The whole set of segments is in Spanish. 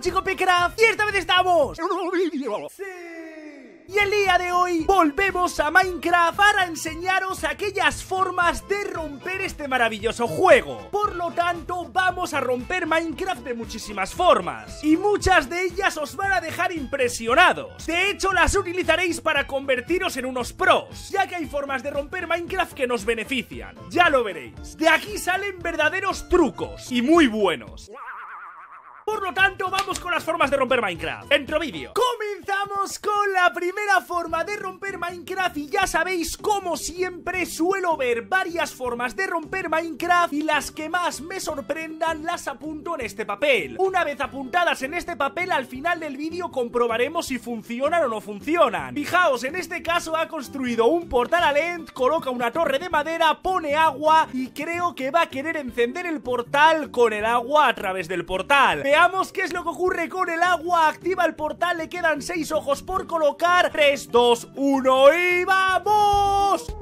chico minecraft y esta vez estamos en un Sí. Y el día de hoy volvemos a Minecraft para enseñaros aquellas formas de romper este maravilloso juego Por lo tanto vamos a romper Minecraft de muchísimas formas Y muchas de ellas os van a dejar impresionados De hecho las utilizaréis para convertiros en unos pros Ya que hay formas de romper Minecraft que nos benefician Ya lo veréis De aquí salen verdaderos trucos y muy buenos por lo tanto, vamos con las formas de romper Minecraft. Entro vídeo. Comenzamos con la primera forma de romper Minecraft y ya sabéis, como siempre, suelo ver varias formas de romper Minecraft y las que más me sorprendan las apunto en este papel. Una vez apuntadas en este papel, al final del vídeo comprobaremos si funcionan o no funcionan. Fijaos, en este caso ha construido un portal a lent, coloca una torre de madera, pone agua y creo que va a querer encender el portal con el agua a través del portal. Veamos qué es lo que ocurre con el agua. Activa el portal, le quedan seis ojos por colocar. 3, 2, 1 y vamos.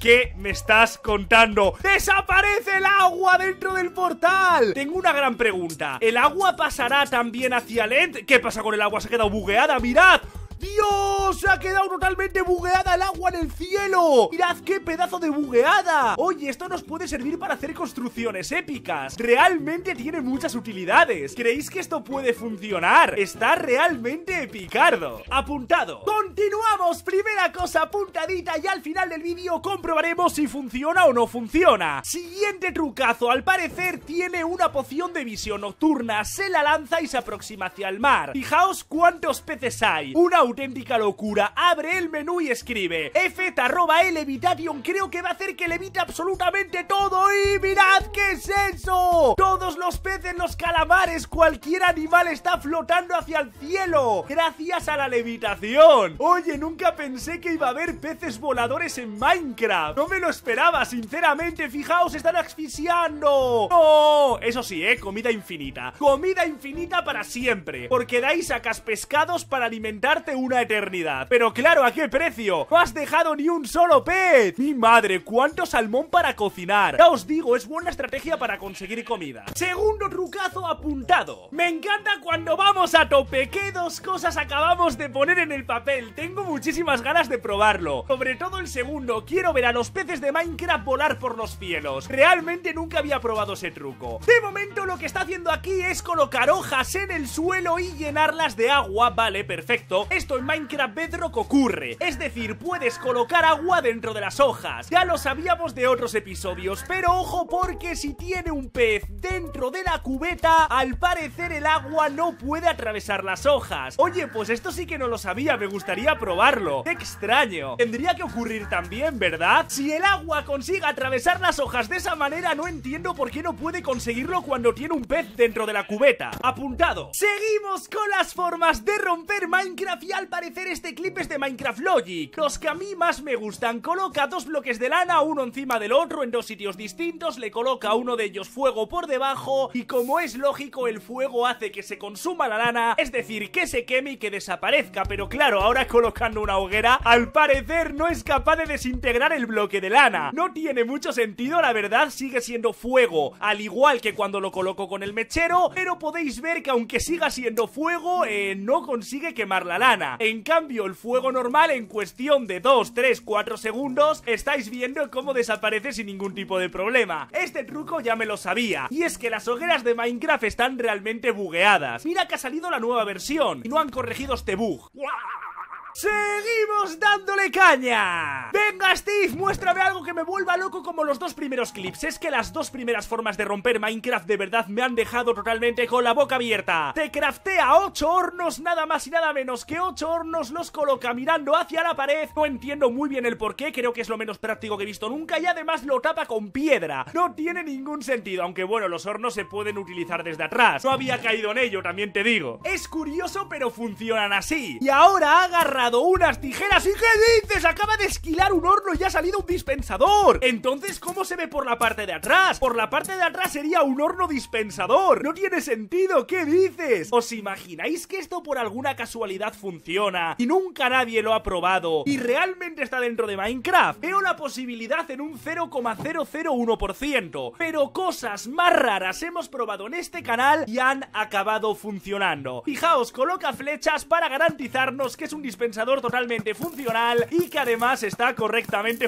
¿Qué me estás contando? ¡Desaparece el agua dentro del portal! Tengo una gran pregunta. ¿El agua pasará también hacia end? ¿Qué pasa con el agua? Se ha quedado bugueada, mirad. ¡Dios! ¡Se ha quedado totalmente bugueada el agua en el cielo! ¡Mirad qué pedazo de bugueada! Oye, esto nos puede servir para hacer construcciones épicas. Realmente tiene muchas utilidades. ¿Creéis que esto puede funcionar? Está realmente epicardo. Apuntado. Continuamos. Primera cosa apuntadita y al final del vídeo comprobaremos si funciona o no funciona. Siguiente trucazo. Al parecer tiene una poción de visión nocturna. Se la lanza y se aproxima hacia el mar. Fijaos cuántos peces hay. Una auténtica locura. Abre el menú y escribe F-Levitation. Creo que va a hacer que levite absolutamente todo. Y mirad, ¿qué es eso? Todos los peces, los calamares, cualquier animal está flotando hacia el cielo. Gracias a la levitación. Oye, nunca pensé que iba a haber peces voladores en Minecraft. No me lo esperaba, sinceramente. Fijaos, están asfixiando. ¡No! Eso sí, ¿eh? Comida infinita. Comida infinita para siempre. Porque dais sacas pescados para alimentarte una eternidad. Pero claro, ¿a qué precio? ¡No has dejado ni un solo pez! ¡Mi madre, cuánto salmón para cocinar! Ya os digo, es buena estrategia para conseguir comida. Segundo trucazo apuntado. Me encanta cuando vamos a tope. ¿Qué dos cosas acabamos de poner en el papel? Tengo muchísimas ganas de probarlo. Sobre todo el segundo, quiero ver a los peces de Minecraft volar por los cielos. Realmente nunca había probado ese truco. De momento lo que está haciendo aquí es colocar hojas en el suelo y llenarlas de agua. Vale, perfecto en Minecraft Bedrock ocurre. Es decir, puedes colocar agua dentro de las hojas. Ya lo sabíamos de otros episodios, pero ojo porque si tiene un pez dentro de la cubeta, al parecer el agua no puede atravesar las hojas. Oye, pues esto sí que no lo sabía, me gustaría probarlo. extraño. Tendría que ocurrir también, ¿verdad? Si el agua consigue atravesar las hojas de esa manera, no entiendo por qué no puede conseguirlo cuando tiene un pez dentro de la cubeta. Apuntado. Seguimos con las formas de romper Minecraft y al parecer este clip es de Minecraft Logic, los que a mí más me gustan. Coloca dos bloques de lana, uno encima del otro, en dos sitios distintos, le coloca a uno de ellos fuego por debajo, y como es lógico, el fuego hace que se consuma la lana, es decir, que se queme y que desaparezca. Pero claro, ahora colocando una hoguera, al parecer no es capaz de desintegrar el bloque de lana. No tiene mucho sentido, la verdad, sigue siendo fuego, al igual que cuando lo coloco con el mechero, pero podéis ver que aunque siga siendo fuego, eh, no consigue quemar la lana. En cambio, el fuego normal en cuestión de 2, 3, 4 segundos, estáis viendo cómo desaparece sin ningún tipo de problema. Este truco ya me lo sabía, y es que las hogueras de Minecraft están realmente bugueadas. Mira que ha salido la nueva versión, y no han corregido este bug. ¡Seguimos dándole caña! ¡Venga, Steve! ¡Muéstrame algo que me vuelva loco como los dos primeros clips! Es que las dos primeras formas de romper Minecraft de verdad me han dejado totalmente con la boca abierta. Te craftea ocho hornos, nada más y nada menos que ocho hornos, los coloca mirando hacia la pared. No entiendo muy bien el porqué, creo que es lo menos práctico que he visto nunca y además lo tapa con piedra. No tiene ningún sentido, aunque bueno, los hornos se pueden utilizar desde atrás. No había caído en ello, también te digo. Es curioso, pero funcionan así. Y ahora ha agarrado unas tijeras y ¿qué dices? Acaba de esquilar un horno y ha salido un dispensador. Entonces, ¿cómo se ve por la parte de atrás? Por la parte de atrás sería un horno dispensador. No tiene sentido, ¿qué dices? ¿Os imagináis que esto por alguna casualidad funciona y nunca nadie lo ha probado y realmente está dentro de Minecraft? Veo la posibilidad en un 0,001%, pero cosas más raras hemos probado en este canal y han acabado funcionando. Fijaos, coloca flechas para garantizarnos que es un dispensador totalmente funcional y que además está correcto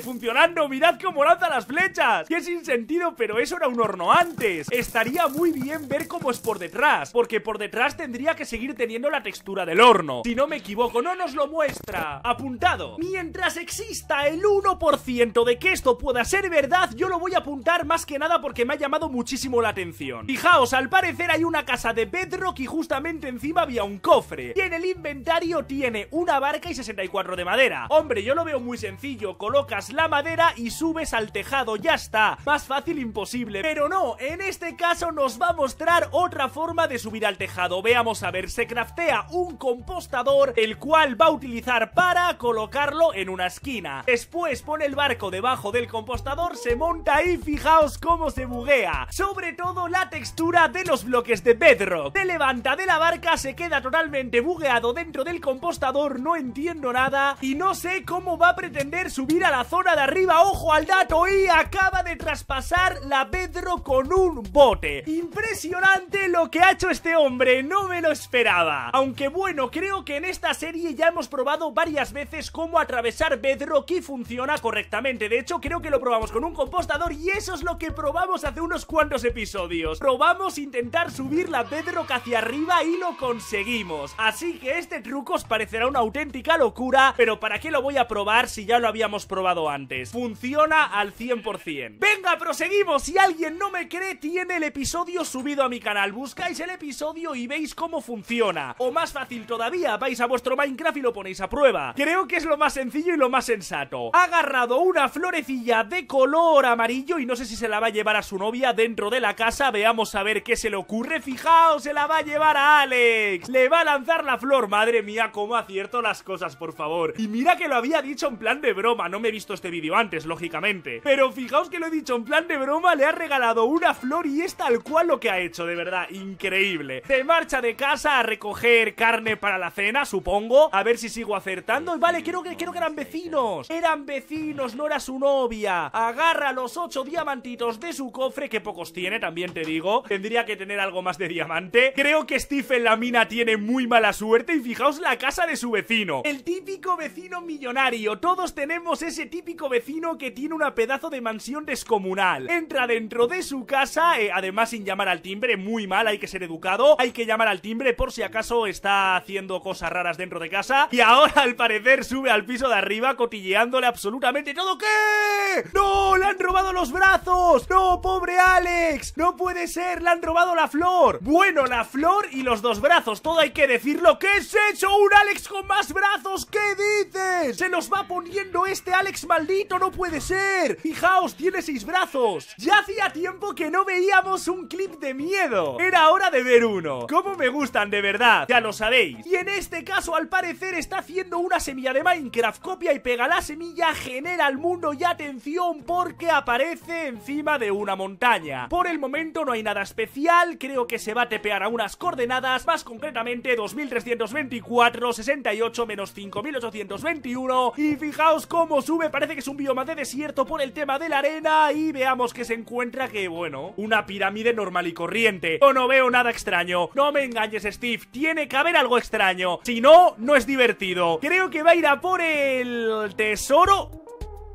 funcionando. Mirad cómo lanza las flechas. que sin sentido, pero eso era un horno antes. Estaría muy bien ver cómo es por detrás, porque por detrás tendría que seguir teniendo la textura del horno. Si no me equivoco, no nos lo muestra. Apuntado. Mientras exista el 1% de que esto pueda ser verdad, yo lo voy a apuntar más que nada porque me ha llamado muchísimo la atención. Fijaos, al parecer hay una casa de bedrock y justamente encima había un cofre. Y en el inventario tiene una barca y 64 de madera. Hombre, yo lo veo muy sencillo, colocas la madera y subes al tejado, ya está. Más fácil imposible. Pero no, en este caso nos va a mostrar otra forma de subir al tejado. Veamos a ver, se craftea un compostador, el cual va a utilizar para colocarlo en una esquina. Después pone el barco debajo del compostador, se monta y fijaos cómo se buguea. Sobre todo la textura de los bloques de bedrock. Se levanta de la barca, se queda totalmente bugueado dentro del compostador, no entiendo nada y no sé cómo va a pretender su subir a la zona de arriba, ojo al dato, y acaba de traspasar la Pedro con un bote. Impresionante lo que ha hecho este hombre, no me lo esperaba. Aunque bueno, creo que en esta serie ya hemos probado varias veces cómo atravesar Bedrock y funciona correctamente. De hecho, creo que lo probamos con un compostador y eso es lo que probamos hace unos cuantos episodios. Probamos intentar subir la Bedrock hacia arriba y lo conseguimos. Así que este truco os parecerá una auténtica locura, pero ¿para qué lo voy a probar si ya lo habíamos hemos probado antes. Funciona al 100%. Venga, proseguimos. Si alguien no me cree, tiene el episodio subido a mi canal. Buscáis el episodio y veis cómo funciona. O más fácil todavía, vais a vuestro Minecraft y lo ponéis a prueba. Creo que es lo más sencillo y lo más sensato. Ha agarrado una florecilla de color amarillo y no sé si se la va a llevar a su novia dentro de la casa. Veamos a ver qué se le ocurre. Fijaos, se la va a llevar a Alex. Le va a lanzar la flor. Madre mía, cómo acierto las cosas, por favor. Y mira que lo había dicho en plan de broma no me he visto este vídeo antes, lógicamente. Pero fijaos que lo he dicho en plan de broma, le ha regalado una flor y es tal cual lo que ha hecho, de verdad, increíble. Se marcha de casa a recoger carne para la cena, supongo, a ver si sigo acertando. Y vale, creo que, creo que eran vecinos. Eran vecinos, no era su novia. Agarra los ocho diamantitos de su cofre, que pocos tiene, también te digo. Tendría que tener algo más de diamante. Creo que Steve en la mina tiene muy mala suerte y fijaos la casa de su vecino. El típico vecino millonario. Todos tenemos ese típico vecino que tiene una pedazo de mansión descomunal. Entra dentro de su casa, eh, además sin llamar al timbre, muy mal, hay que ser educado. Hay que llamar al timbre por si acaso está haciendo cosas raras dentro de casa. Y ahora al parecer sube al piso de arriba cotilleándole absolutamente todo. ¿Qué? ¡No! ¡Le han robado los brazos! ¡No, pobre Alex! ¡No puede ser! ¡Le han robado la flor! Bueno, la flor y los dos brazos, todo hay que decirlo. ¿Qué es eso? ¡Un Alex con más brazos! ¿Qué dices? Se nos va poniendo este este Alex maldito no puede ser! Fijaos, tiene seis brazos. Ya hacía tiempo que no veíamos un clip de miedo. Era hora de ver uno. Como me gustan de verdad? Ya lo sabéis. Y en este caso, al parecer, está haciendo una semilla de Minecraft. Copia y pega la semilla, genera el mundo y atención porque aparece encima de una montaña. Por el momento no hay nada especial. Creo que se va a tepear a unas coordenadas, más concretamente 2324, 68 menos 5821. Y fijaos cómo sube, parece que es un bioma de desierto por el tema de la arena y veamos que se encuentra que, bueno, una pirámide normal y corriente. o no veo nada extraño. No me engañes, Steve. Tiene que haber algo extraño. Si no, no es divertido. Creo que va a ir a por el tesoro.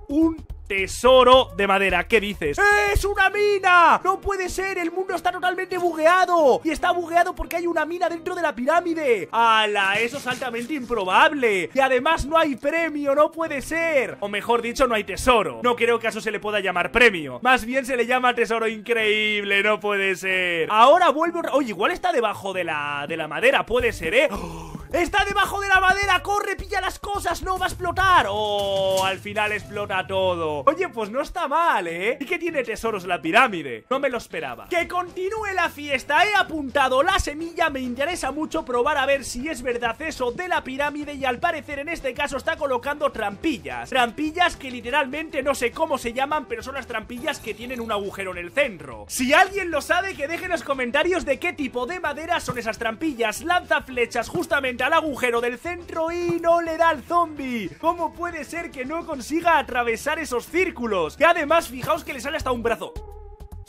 Un tesoro de madera. ¿Qué dices? ¡Es una mina! ¡No puede ser! ¡El mundo está totalmente bugueado! Y está bugueado porque hay una mina dentro de la pirámide. ¡Hala! Eso es altamente improbable. Y además no hay premio, no puede ser. O mejor dicho, no hay tesoro. No creo que a eso se le pueda llamar premio. Más bien se le llama tesoro increíble, no puede ser. Ahora vuelvo... Oye, igual está debajo de la, de la madera, puede ser, ¿eh? ¡Oh! ¡Está debajo de la madera! ¡Corre, pilla las cosas! ¡No va a explotar! ¡Oh! Al final explota todo Oye, pues no está mal, ¿eh? Y que tiene tesoros la pirámide No me lo esperaba ¡Que continúe la fiesta! He apuntado la semilla Me interesa mucho probar a ver si es verdad eso de la pirámide Y al parecer en este caso está colocando trampillas Trampillas que literalmente no sé cómo se llaman Pero son las trampillas que tienen un agujero en el centro Si alguien lo sabe, que deje en los comentarios de qué tipo de madera son esas trampillas Lanza flechas justamente al agujero del centro y no le da al zombie. ¿Cómo puede ser que no consiga atravesar esos círculos? Que además, fijaos que le sale hasta un brazo.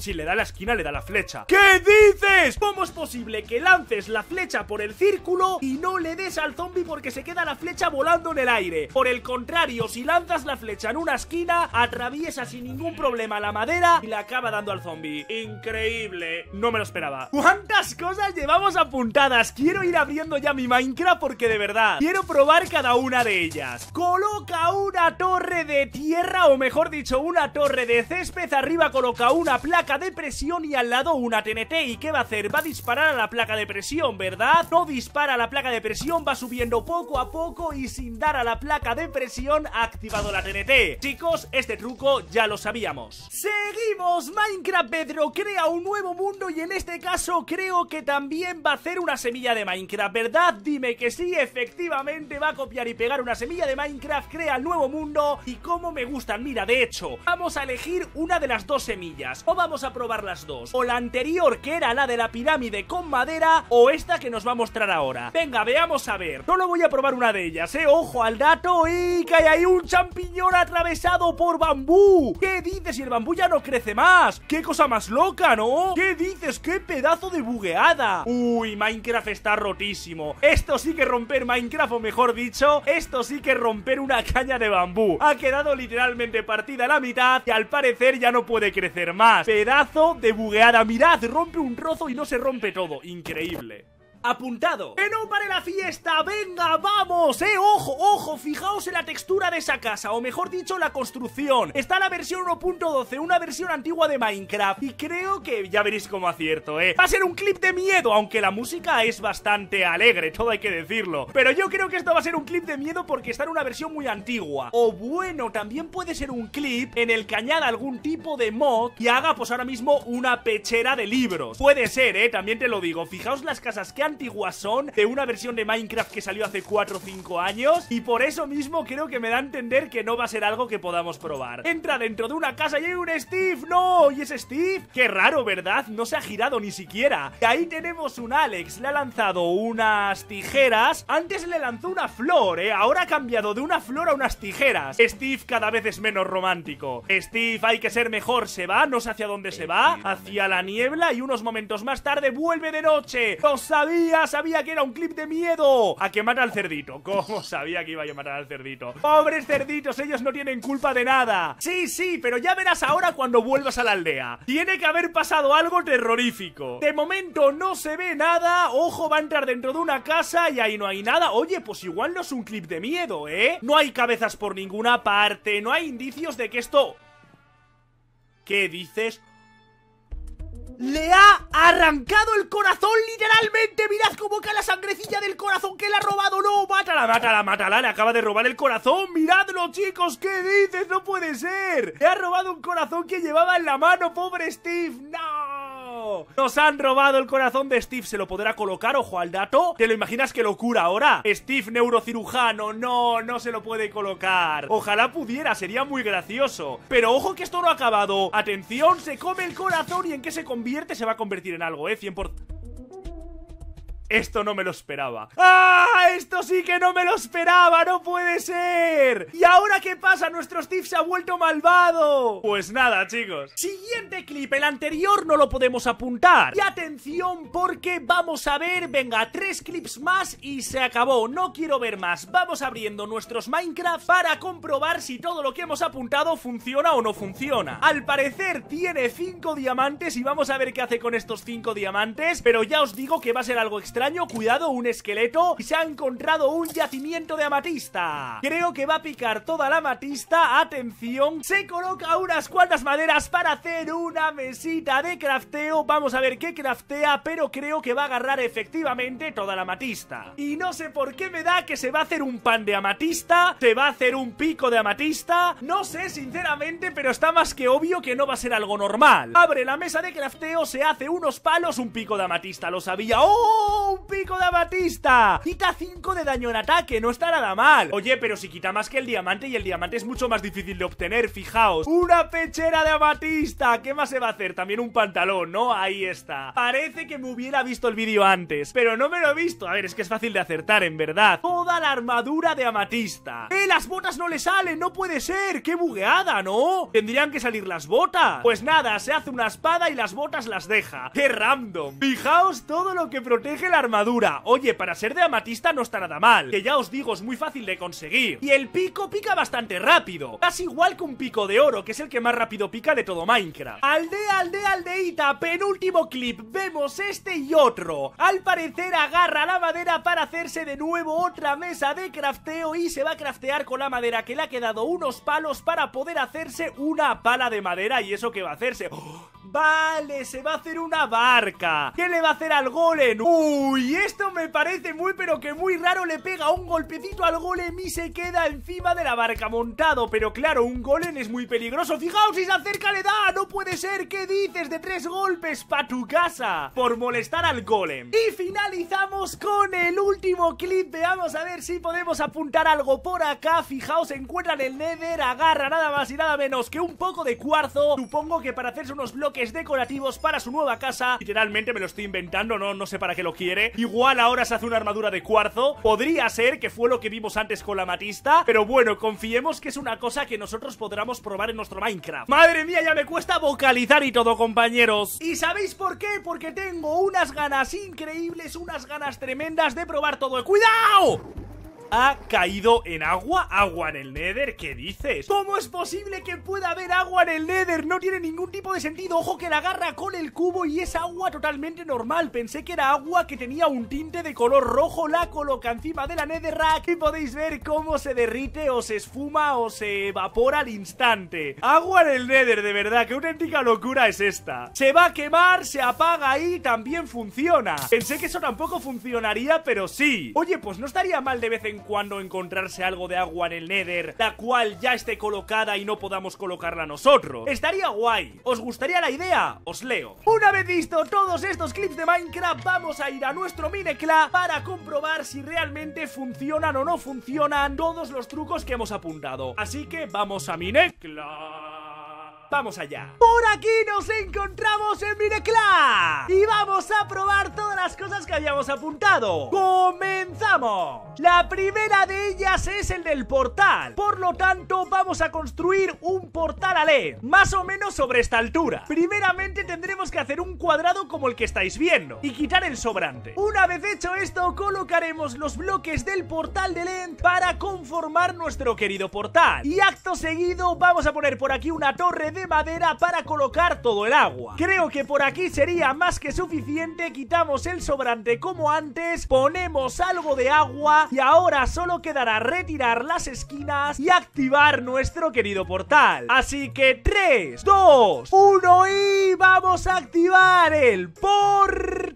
Si le da la esquina, le da la flecha. ¿Qué dices? ¿Cómo es posible que lances la flecha por el círculo y no le des al zombie porque se queda la flecha volando en el aire? Por el contrario, si lanzas la flecha en una esquina, atraviesa sin ningún problema la madera y la acaba dando al zombie. Increíble. No me lo esperaba. ¿Cuántas cosas llevamos apuntadas? Quiero ir abriendo ya mi Minecraft porque de verdad quiero probar cada una de ellas. Coloca una torre de tierra o mejor dicho, una torre de césped. Arriba coloca una placa de presión y al lado una TNT. ¿Y qué va a hacer? Va a disparar a la placa de presión, ¿verdad? No dispara a la placa de presión, va subiendo poco a poco y sin dar a la placa de presión ha activado la TNT. Chicos, este truco ya lo sabíamos. ¡Seguimos! Minecraft Pedro crea un nuevo mundo y en este caso creo que también va a hacer una semilla de Minecraft, ¿verdad? Dime que sí, efectivamente va a copiar y pegar una semilla de Minecraft, crea el nuevo mundo y como me gustan. Mira, de hecho, vamos a elegir una de las dos semillas o vamos a probar las dos. O la anterior, que era la de la pirámide con madera, o esta que nos va a mostrar ahora. Venga, veamos a ver. Solo voy a probar una de ellas, ¿eh? Ojo al dato y que hay ahí un champiñón atravesado por bambú. ¿Qué dices? Y el bambú ya no crece más. ¡Qué cosa más loca, ¿no? ¿Qué dices? ¡Qué pedazo de bugueada! Uy, Minecraft está rotísimo. Esto sí que romper Minecraft, o mejor dicho, esto sí que romper una caña de bambú. Ha quedado literalmente partida a la mitad y al parecer ya no puede crecer más. pero Pedazo de bugueada. Mirad, rompe un rozo y no se rompe todo. Increíble apuntado. ¡Que no la fiesta! ¡Venga, vamos! ¡Eh, ojo, ojo! Fijaos en la textura de esa casa, o mejor dicho, la construcción. Está la versión 1.12, una versión antigua de Minecraft. Y creo que ya veréis cómo acierto, ¿eh? Va a ser un clip de miedo, aunque la música es bastante alegre, todo hay que decirlo. Pero yo creo que esto va a ser un clip de miedo porque está en una versión muy antigua. O bueno, también puede ser un clip en el que añada algún tipo de mod y haga pues ahora mismo una pechera de libros. Puede ser, ¿eh? También te lo digo. Fijaos las casas que han de una versión de Minecraft que salió hace 4 o 5 años y por eso mismo creo que me da a entender que no va a ser algo que podamos probar. Entra dentro de una casa y hay un Steve, ¡no! ¿Y es Steve? Qué raro, ¿verdad? No se ha girado ni siquiera. ahí tenemos un Alex, le ha lanzado unas tijeras. Antes le lanzó una flor, ¿eh? Ahora ha cambiado de una flor a unas tijeras. Steve cada vez es menos romántico. Steve, hay que ser mejor, se va, no sé hacia dónde se va, hacia la niebla y unos momentos más tarde vuelve de noche. ¡Os sabía, que era un clip de miedo. A que mata al cerdito. ¿Cómo sabía que iba a matar al cerdito? Pobres cerditos, ellos no tienen culpa de nada. Sí, sí, pero ya verás ahora cuando vuelvas a la aldea. Tiene que haber pasado algo terrorífico. De momento no se ve nada. Ojo, va a entrar dentro de una casa y ahí no hay nada. Oye, pues igual no es un clip de miedo, ¿eh? No hay cabezas por ninguna parte, no hay indicios de que esto... ¿Qué dices? le ha arrancado el corazón literalmente. Mirad cómo cae la sangrecilla del corazón que le ha robado. No, mátala, mátala, mátala. Le acaba de robar el corazón. Miradlo, chicos. ¿Qué dices? No puede ser. Le ha robado un corazón que llevaba en la mano, pobre Steve. No. ¡Nos han robado el corazón de Steve! ¿Se lo podrá colocar? Ojo al dato. ¿Te lo imaginas qué locura ahora? Steve, neurocirujano. No, no se lo puede colocar. Ojalá pudiera, sería muy gracioso. Pero ojo que esto no ha acabado. Atención, se come el corazón y en qué se convierte se va a convertir en algo, ¿eh? 100%. Esto no me lo esperaba. ¡Ah! ¡Esto sí que no me lo esperaba! ¡No puede ser! ¿Y ahora qué pasa? ¡Nuestro Steve se ha vuelto malvado! Pues nada, chicos. Siguiente clip. El anterior no lo podemos apuntar. Y atención porque vamos a ver... Venga, tres clips más y se acabó. No quiero ver más. Vamos abriendo nuestros Minecraft para comprobar si todo lo que hemos apuntado funciona o no funciona. Al parecer tiene cinco diamantes y vamos a ver qué hace con estos cinco diamantes. Pero ya os digo que va a ser algo extraño extraño, cuidado, un esqueleto Y se ha encontrado un yacimiento de amatista Creo que va a picar toda la amatista, atención Se coloca unas cuantas maderas para hacer una mesita de crafteo Vamos a ver qué craftea, pero creo que va a agarrar efectivamente toda la amatista Y no sé por qué me da que se va a hacer un pan de amatista Se va a hacer un pico de amatista No sé, sinceramente, pero está más que obvio que no va a ser algo normal Abre la mesa de crafteo, se hace unos palos, un pico de amatista, lo sabía ¡Oh! ¡Un pico de amatista! Quita 5 de daño en ataque, no está nada mal. Oye, pero si quita más que el diamante y el diamante es mucho más difícil de obtener, fijaos. ¡Una pechera de amatista! ¿Qué más se va a hacer? También un pantalón, ¿no? Ahí está. Parece que me hubiera visto el vídeo antes, pero no me lo he visto. A ver, es que es fácil de acertar, en verdad. Toda la armadura de amatista. ¡Eh, las botas no le salen! ¡No puede ser! ¡Qué bugueada, ¿no? Tendrían que salir las botas. Pues nada, se hace una espada y las botas las deja. ¡Qué random! Fijaos todo lo que protege la armadura. Oye, para ser de amatista no está nada mal. Que ya os digo, es muy fácil de conseguir. Y el pico pica bastante rápido. Casi igual que un pico de oro, que es el que más rápido pica de todo Minecraft. Aldea, aldea, aldeita. Penúltimo clip. Vemos este y otro. Al parecer agarra la madera para hacerse de nuevo otra mesa de crafteo y se va a craftear con la madera que le ha quedado unos palos para poder hacerse una pala de madera y eso que va a hacerse. ¡Oh! Vale, se va a hacer una barca. ¿Qué le va a hacer al golem? Uy, esto me parece muy pero que muy raro. Le pega un golpecito al golem y se queda encima de la barca montado. Pero claro, un golem es muy peligroso. Fijaos si se acerca le da. No puede ser. ¿Qué dices de tres golpes para tu casa? Por molestar al golem. Y finalizamos con el último clip. Veamos a ver si podemos apuntar algo por acá. Fijaos, en el nether. Agarra nada más y nada menos que un poco de cuarzo. Supongo que para hacerse unos bloques decorativos para su nueva casa. Literalmente me lo estoy inventando, no, no sé para qué lo quiere. Igual ahora se hace una armadura de cuarzo. Podría ser que fue lo que vimos antes con la matista, pero bueno, confiemos que es una cosa que nosotros podremos probar en nuestro Minecraft. Madre mía, ya me cuesta vocalizar y todo, compañeros. ¿Y sabéis por qué? Porque tengo unas ganas increíbles, unas ganas tremendas de probar todo. ¡Cuidado! ha caído en agua. ¿Agua en el Nether? ¿Qué dices? ¿Cómo es posible que pueda haber agua en el Nether? No tiene ningún tipo de sentido. Ojo que la agarra con el cubo y es agua totalmente normal. Pensé que era agua que tenía un tinte de color rojo. La coloca encima de la Netherrack y podéis ver cómo se derrite o se esfuma o se evapora al instante. Agua en el Nether, de verdad. una auténtica locura es esta. Se va a quemar, se apaga y también funciona. Pensé que eso tampoco funcionaría, pero sí. Oye, pues no estaría mal de vez en cuando encontrarse algo de agua en el Nether, la cual ya esté colocada y no podamos colocarla nosotros. Estaría guay. ¿Os gustaría la idea? Os leo. Una vez visto todos estos clips de Minecraft, vamos a ir a nuestro Minecla para comprobar si realmente funcionan o no funcionan todos los trucos que hemos apuntado. Así que vamos a Minecla. ¡Vamos allá! Por aquí nos encontramos en Minecraft Y vamos a probar todas las cosas que habíamos apuntado ¡Comenzamos! La primera de ellas es el del portal Por lo tanto vamos a construir un portal a LED Más o menos sobre esta altura Primeramente tendremos que hacer un cuadrado como el que estáis viendo Y quitar el sobrante Una vez hecho esto colocaremos los bloques del portal de LED Para conformar nuestro querido portal Y acto seguido vamos a poner por aquí una torre de de madera para colocar todo el agua. Creo que por aquí sería más que suficiente, quitamos el sobrante como antes, ponemos algo de agua y ahora solo quedará retirar las esquinas y activar nuestro querido portal. Así que 3, 2, 1 y vamos a activar el portal.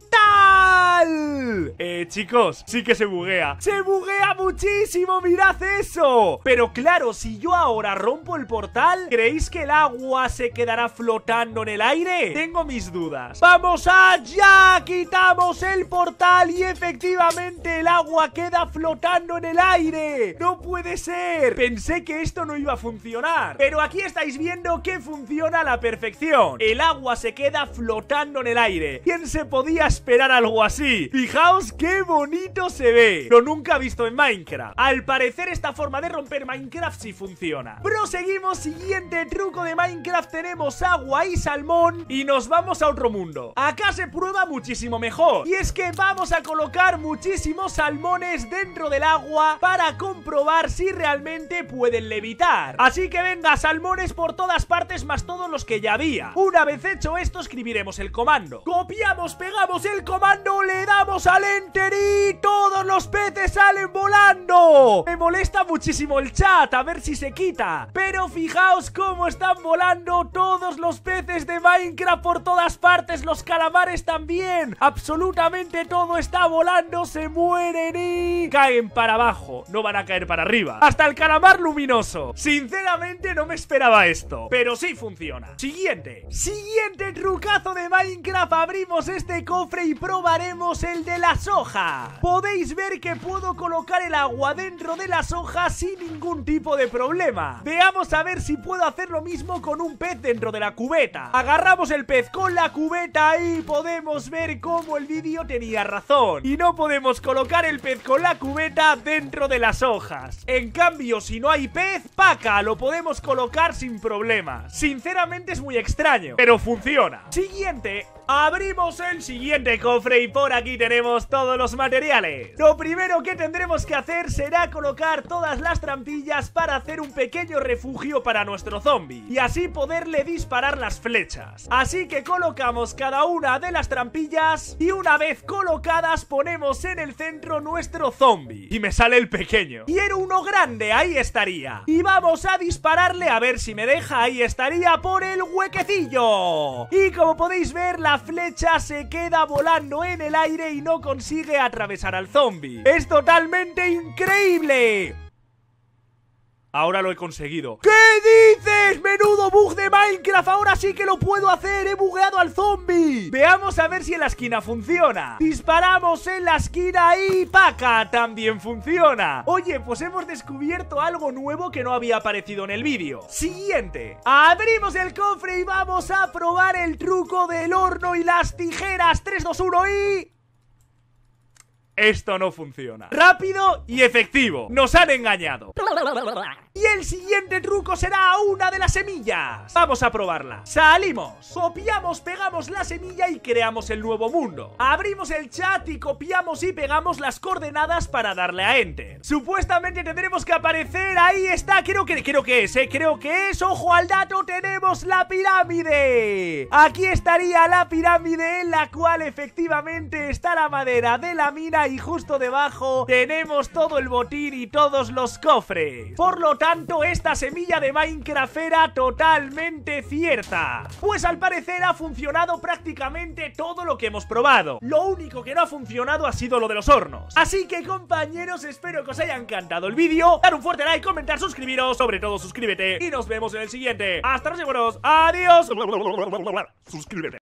Eh, chicos, sí que se buguea. ¡Se buguea muchísimo! ¡Mirad eso! Pero claro, si yo ahora rompo el portal, ¿creéis que el agua se quedará flotando en el aire? Tengo mis dudas. ¡Vamos allá! ¡Quitamos el portal! Y efectivamente el agua queda flotando en el aire. ¡No puede ser! Pensé que esto no iba a funcionar. Pero aquí estáis viendo que funciona a la perfección. El agua se queda flotando en el aire. ¿Quién se podía esperar? esperar algo así. Fijaos qué bonito se ve. Lo nunca visto en Minecraft. Al parecer esta forma de romper Minecraft sí funciona. Proseguimos, siguiente truco de Minecraft. Tenemos agua y salmón y nos vamos a otro mundo. Acá se prueba muchísimo mejor. Y es que vamos a colocar muchísimos salmones dentro del agua para comprobar si realmente pueden levitar. Así que venga, salmones por todas partes más todos los que ya había. Una vez hecho esto escribiremos el comando. Copiamos, pegamos el comando le damos al enter y todos los peces salen volando. Me molesta muchísimo el chat, a ver si se quita. Pero fijaos cómo están volando todos los peces de Minecraft por todas partes, los calamares también. Absolutamente todo está volando, se mueren y caen para abajo. No van a caer para arriba. Hasta el calamar luminoso. Sinceramente no me esperaba esto, pero sí funciona. Siguiente. Siguiente trucazo de Minecraft. Abrimos este cofre y probaremos el de la soja. Podéis ver que puedo colocar el agua dentro de las hojas sin ningún tipo de problema. Veamos a ver si puedo hacer lo mismo con un pez dentro de la cubeta. Agarramos el pez con la cubeta y podemos ver cómo el vídeo tenía razón. Y no podemos colocar el pez con la cubeta dentro de las hojas. En cambio, si no hay pez, paca, lo podemos colocar sin problema. Sinceramente es muy extraño, pero funciona. Siguiente, Abrimos el siguiente cofre y por aquí tenemos todos los materiales Lo primero que tendremos que hacer será colocar todas las trampillas para hacer un pequeño refugio para nuestro zombie Y así poderle disparar las flechas Así que colocamos cada una de las trampillas y una vez colocadas ponemos en el centro nuestro zombie Y me sale el pequeño y era uno grande, ahí estaría Y vamos a dispararle a ver si me deja, ahí estaría por el huequecillo Y como podéis ver la flecha se queda volando en el aire y no consigue atravesar al zombie. ¡Es totalmente increíble! Ahora lo he conseguido ¿Qué dices? ¡Menudo bug de Minecraft! ¡Ahora sí que lo puedo hacer! ¡He bugueado al zombie! Veamos a ver si en la esquina funciona Disparamos en la esquina y ¡paca! También funciona Oye, pues hemos descubierto algo nuevo que no había aparecido en el vídeo Siguiente Abrimos el cofre y vamos a probar el truco del horno y las tijeras 3, 2, 1 y... Esto no funciona. Rápido y efectivo. Nos han engañado. Y el siguiente truco será una de las semillas. Vamos a probarla. Salimos, copiamos, pegamos la semilla y creamos el nuevo mundo. Abrimos el chat y copiamos y pegamos las coordenadas para darle a Enter. Supuestamente tendremos que aparecer. Ahí está, creo que, creo que es, eh. creo que es. Ojo al dato, tenemos la pirámide. Aquí estaría la pirámide en la cual efectivamente está la madera de la mina y justo debajo tenemos todo el botín y todos los cofres. Por lo tanto, esta semilla de Minecraft era totalmente cierta. Pues al parecer ha funcionado prácticamente todo lo que hemos probado. Lo único que no ha funcionado ha sido lo de los hornos. Así que compañeros, espero que os haya encantado el vídeo. Dar un fuerte like, comentar, suscribiros, sobre todo suscríbete. Y nos vemos en el siguiente. Hasta luego, Adiós. Suscríbete.